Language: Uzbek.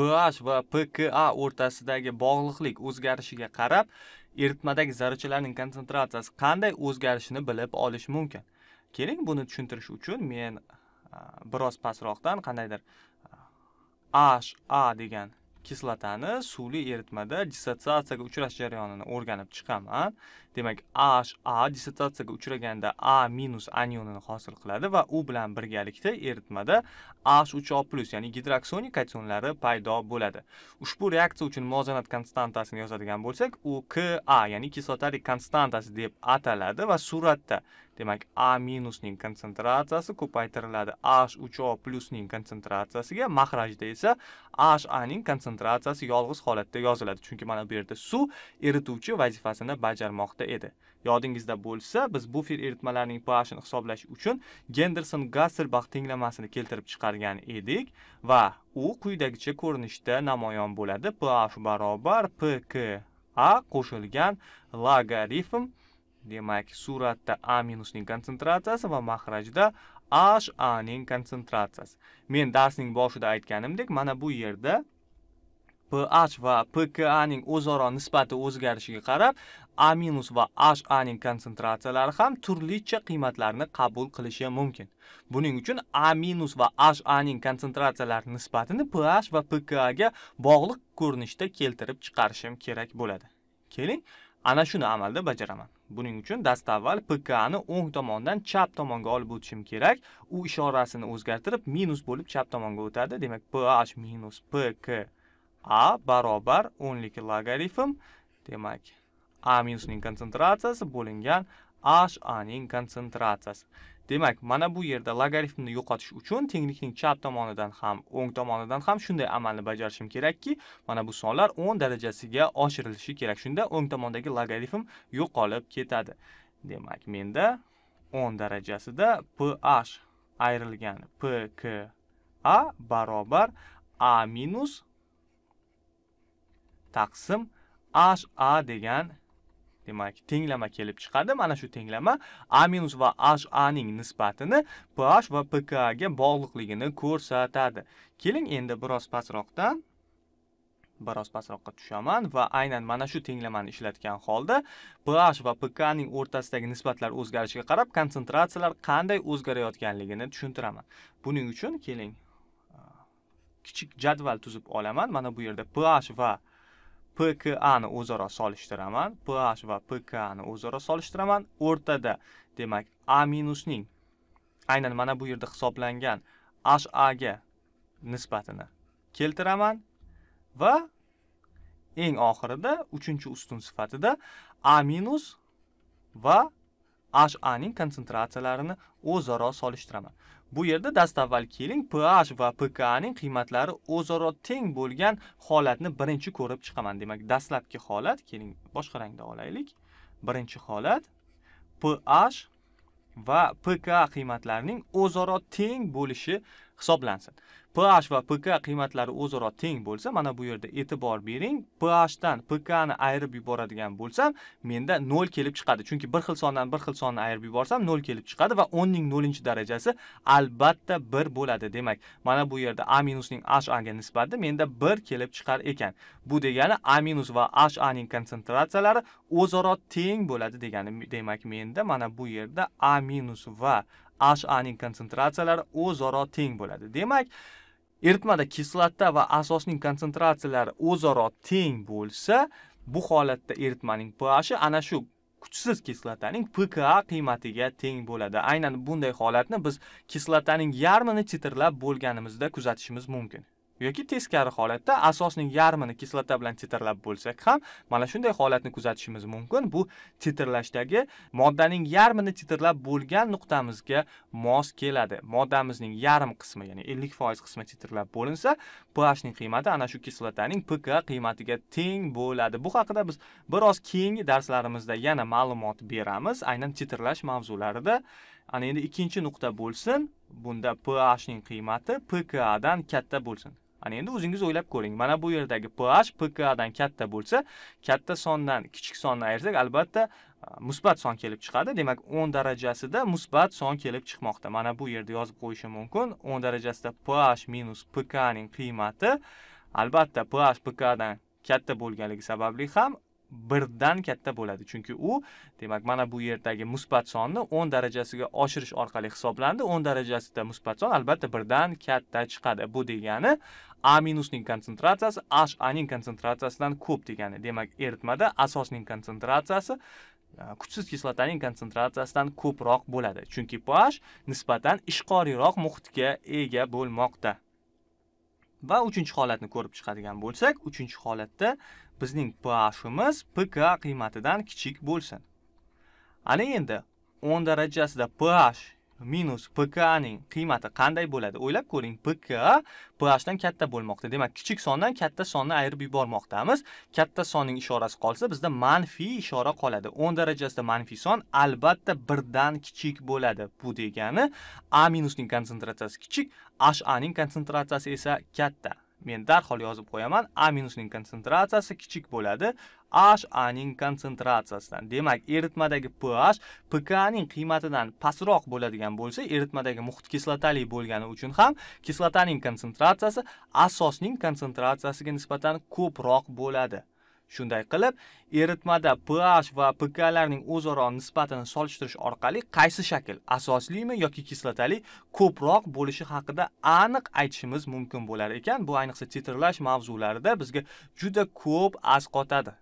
ph va pka o'rtasidagi bog'liqlik o'zgarishiga qarab eritmadagi zarrachalarning konsentratsiyasi qanday o'zgarishini bilib olish mumkin keling buni tushuntirish uchun men biroz pastroqdan qandaydir h a degan kislotani suvli eritmada dissotsiatsiyaga uchrash jarayonini o'rganib chiqaman demak h a dissotsiatsiyaga uchraganda a minus anionini hosil qiladi va u bilan birgalikda eritmada h uch o plyus ya'ni gidroksonik kationlari paydo bo'ladi ushbu reaksiya uchun muvozanat konstantasini yozadigan bo'lsak u k a ya'ni kislotalik konstantasi deb ataladi va suratda demak a minusning konsentratsiyasi ko'paytiriladi h uch o plyusning konsentratsiyasiga maxrajda esa h a ning konsentratsiyasi yolg'iz holatda yoziladi chunki mana bu yerda suv erituvchi vazifasini bajarmoqda edi yodingizda bo'lsa biz bufer eritmalarining ph-ni hisoblash uchun genderson gasselbach tenglamasini keltirib chiqargan edik va u quyidagicha ko'rinishda namoyon bo'ladi ph barobar pk a qo'shilgan logarifm demak suratda a minusning konsentratsiyasi va mahrajda h a ning konsentratsiyasi men darsning boshida aytganimdek mana bu yerda ph va pka ning o'zaro nisbati o'zgarishiga qarab a minus va h a ning konsentratsiyalari ham turlicha qiymatlarni qabul qilishi mumkin buning uchun a minus va h a ning konsentratsiyalari nisbatini ph va pka ga bog'liq ko'rinishda keltirib chiqarishim kerak bo'ladi keling ana shuni amalda bajaraman Buning uchun dastavval PKni o'ng tomondan chap tomonga olib o'tishim kerak. U ishorasini o'zgartirib minus bo'lib chap tomonga o'tadi. Demak, PH minus PK A barobar 10lik Demak, A minusning konsentratsiyasi bo'lingan H A ning konsentratsiyasi. demak mana bu yerda logaritmni yo'qotish uchun tenglikning chap tomonidan ham o'ng tomonidan ham shunday amalni bajarishim kerakki mana bu sonlar 10 darajasiga oshirilishi kerak shunda o'ng tomondagi logaritm yo'qolib ketadi demak menda 10 darajasida ph ayrilgan pka barobar a minus taqsim ha degan demak tenglama kelib chiqadi mana shu tenglama a minus va ha ning nisbatini ph va pk ga bog'liqligini ko'rsatadi keling endi biroz pastroqdan biroz pastroqqa tushaman va aynan mana shu tenglamani ishlatgan holda ph va pk ning o'rtasidagi nisbatlar o'zgarishiga qarab konsentratsiyalar qanday o'zgarayotganligini tushuntiraman buning uchun keling kichik jadval tuzib olaman mana bu yerda ph va pka ni o'zaro solishtiraman ph va pk ni o'zaro solishtiraman o'rtada demak a minusning aynan mana bu yerda hisoblangan ha ga nisbatini keltiraman va eng oxirida uchinchi ustun sifatida a minus va ha ning konsentratsiyalarini o'zaro solishtiraman Bu yerda dastavval keling PH va pKa ning qiymatlari o'zaro teng bo'lgan holatni birinchi ko'rib chiqaman. Demak, dastlabki holat, keling boshqa rangda olaylik. Birinchi holat PH va pKa qiymatlarining o'zaro teng bo'lishi hisoblansin. ph va pk qiymatlari o'zaro teng bo'lsa mana bu yerda e'tibor bering PH dan PK ni ayirib yuboradigan bo'lsam menda 0 kelib chiqadi chunki bir xil sondan bir xil sonni ayirib yuborsam 0 kelib chiqadi va 10 ning 0 darajasi albatta 1 bo'ladi demak mana bu yerda a minusning ha ga nisbati menda 1 kelib chiqar ekan bu degani a minus va ha ning konsentratsiyalari o'zaro teng bo'ladi degani demak menda mana bu yerda a minus va haning konsentratsiyalari o'zaro teng bo'ladi demak eritmada kislota va asosning konsentratsiyalari o'zaro teng bo'lsa bu holatda eritmaning phi ana shu kuchsiz kislotaning pka qiymatiga teng bo'ladi aynan bunday holatni biz kislotaning yarmini titrlab bo'lganimizda kuzatishimiz mumkin yoki teskari holatda asosning yarmini kislota bilan titrlab bo'lsak ham mana shunday holatni kuzatishimiz mumkin bu titrlashdagi moddaning yarmini titrlab bo'lgan nuqtamizga mos keladi moddamizning yarim qismi ya'ni ellik foiz qismi titrlab bo'linsa pHning qiymati ana shu kislotaning pk qiymatiga teng bo'ladi bu haqida biz biroz keyingi darslarimizda yana ma'lumot beramiz aynan titrlash mavzularida ana endi ikkinchi nuqta bo'lsin bunda pHning qiymati pkadan katta bo'lsin ana endi o'zingiz o'ylab ko'ring mana bu yerdagi ph pkadan katta bo'lsa katta sondan kichik sonni ayirsak albatta e, musbat son kelib chiqadi demak o'n darajasida musbat son kelib chiqmoqda mana bu yerda yozib qo'yishim mumkin o'n darajasida ph minus pkning qiymati albatta ph pkdan katta bo'lganligi sababli ham birdan katta bo'ladi chunki u demak mana bu yerdagi musbat sonni o'n darajasiga oshirish orqali hisoblandi o'n darajasida musbat son albatta birdan katta chiqadi bu degani a minusning konsentratsiyasi h aning konsentratsiyasidan ko'p degani demak eritmada asosning konsentratsiyasi e, kuchsiz kislotaning konsentratsiyasidan ko'proq bo'ladi chunki ph nisbatan ishqoriyroq muhitga ega bo'lmoqda va uchinchi holatni ko'rib chiqadigan bo'lsak uchinchi holatda bizning pHimiz pK qiymatidan kichik bo'lsin ana endi 10 darajasida pH minus pkning qiymati qanday bo'ladi o'ylab ko'ring pk ph dan katta bo'lmoqda demak kichik sondan katta sonni ayirib yubormoqdamiz katta sonning ishorasi qolsa bizda manfiy ishora qoladi o'n darajasida manfiy son albatta birdan kichik bo'ladi bu degani a minusning konsentratsiyasi kichik h aning konsentratsiyasi esa katta men darhol yozib qo'yaman a minusning konsentratsiyasi kichik bo'ladi h a ning konsentratsiyasidan demak eritmadagi ph pk ning qiymatidan pastroq bo'ladigan bo'lsa eritmadagi muhit kislotali bo'lgani uchun ham kislotaning konsentratsiyasi asosning konsentratsiyasiga nisbatan ko'proq bo'ladi shunday qilib eritmada ph va pklarning o'zaro nisbatini solishtirish orqali qaysi shakl asoslimi yoki kislotali ko'proq bo'lishi haqida aniq aytishimiz mumkin bo'lar ekan bu ayniqsa titrlash mavzularida bizga juda ko'p asqotadi